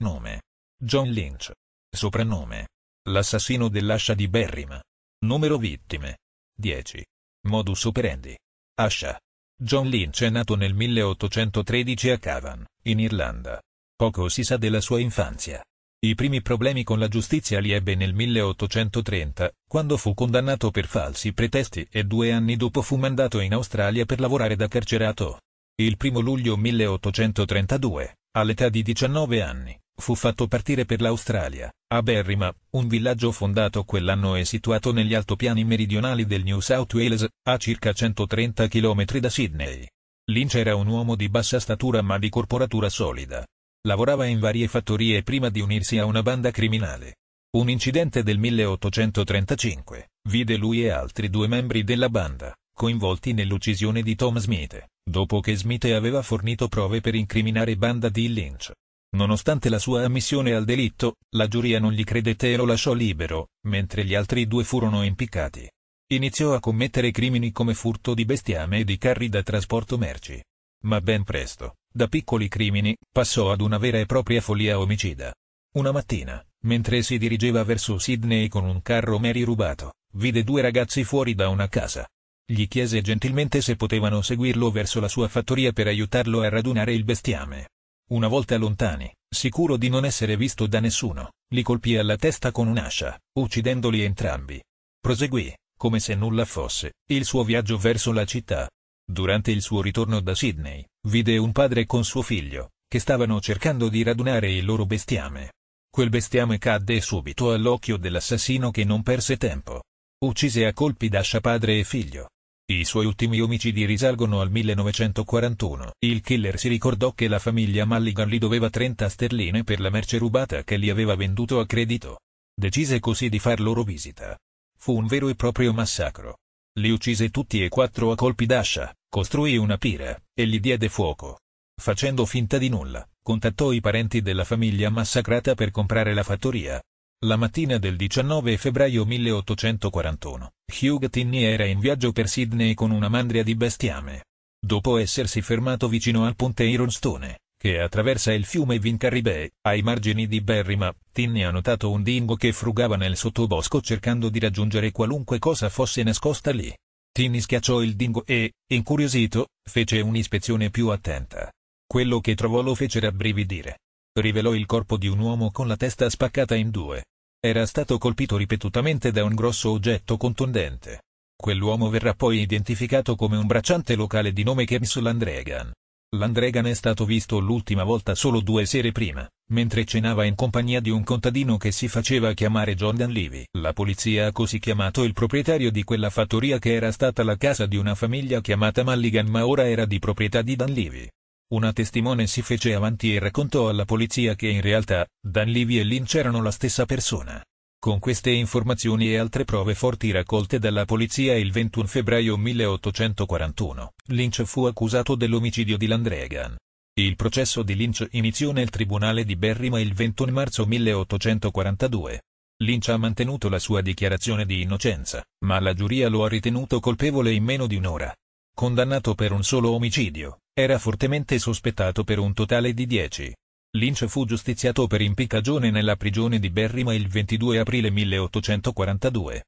Nome. John Lynch. Soprannome. L'assassino dell'ascia di Berrima. Numero vittime. 10. Modus operandi. Ascia. John Lynch è nato nel 1813 a Cavan, in Irlanda. Poco si sa della sua infanzia. I primi problemi con la giustizia li ebbe nel 1830, quando fu condannato per falsi pretesti e due anni dopo fu mandato in Australia per lavorare da carcerato. Il 1 luglio 1832, all'età di 19 anni, fu fatto partire per l'Australia, a Berrima, un villaggio fondato quell'anno e situato negli altopiani meridionali del New South Wales, a circa 130 km da Sydney. Lynch era un uomo di bassa statura ma di corporatura solida. Lavorava in varie fattorie prima di unirsi a una banda criminale. Un incidente del 1835 vide lui e altri due membri della banda, coinvolti nell'uccisione di Tom Smith, dopo che Smith aveva fornito prove per incriminare banda di Lynch. Nonostante la sua ammissione al delitto, la giuria non gli credette e lo lasciò libero, mentre gli altri due furono impiccati. Iniziò a commettere crimini come furto di bestiame e di carri da trasporto merci. Ma ben presto, da piccoli crimini, passò ad una vera e propria follia omicida. Una mattina, mentre si dirigeva verso Sydney con un carro Mary rubato, vide due ragazzi fuori da una casa. Gli chiese gentilmente se potevano seguirlo verso la sua fattoria per aiutarlo a radunare il bestiame. Una volta lontani, sicuro di non essere visto da nessuno, li colpì alla testa con un'ascia, uccidendoli entrambi. Proseguì, come se nulla fosse, il suo viaggio verso la città. Durante il suo ritorno da Sydney, vide un padre con suo figlio, che stavano cercando di radunare il loro bestiame. Quel bestiame cadde subito all'occhio dell'assassino che non perse tempo. Uccise a colpi d'ascia padre e figlio, i suoi ultimi omicidi risalgono al 1941. Il killer si ricordò che la famiglia Mulligan gli doveva 30 sterline per la merce rubata che gli aveva venduto a credito. Decise così di far loro visita. Fu un vero e proprio massacro. Li uccise tutti e quattro a colpi d'ascia, costruì una pira, e gli diede fuoco. Facendo finta di nulla, contattò i parenti della famiglia massacrata per comprare la fattoria. La mattina del 19 febbraio 1841, Hugh Tinney era in viaggio per Sydney con una mandria di bestiame. Dopo essersi fermato vicino al ponte Ironstone, che attraversa il fiume Vincaribè, ai margini di Berrima, Tinney ha notato un dingo che frugava nel sottobosco cercando di raggiungere qualunque cosa fosse nascosta lì. Tinney schiacciò il dingo e, incuriosito, fece un'ispezione più attenta. Quello che trovò lo fece rabbrividire rivelò il corpo di un uomo con la testa spaccata in due. Era stato colpito ripetutamente da un grosso oggetto contundente. Quell'uomo verrà poi identificato come un bracciante locale di nome Kems Landregan. Landregan è stato visto l'ultima volta solo due sere prima, mentre cenava in compagnia di un contadino che si faceva chiamare Jordan Levy. La polizia ha così chiamato il proprietario di quella fattoria che era stata la casa di una famiglia chiamata Mulligan ma ora era di proprietà di Dan Levy. Una testimone si fece avanti e raccontò alla polizia che in realtà, Dan Levy e Lynch erano la stessa persona. Con queste informazioni e altre prove forti raccolte dalla polizia il 21 febbraio 1841, Lynch fu accusato dell'omicidio di Landregan. Il processo di Lynch iniziò nel tribunale di Berrima il 21 marzo 1842. Lynch ha mantenuto la sua dichiarazione di innocenza, ma la giuria lo ha ritenuto colpevole in meno di un'ora. Condannato per un solo omicidio, era fortemente sospettato per un totale di 10. Lynch fu giustiziato per impiccagione nella prigione di Berrima il 22 aprile 1842.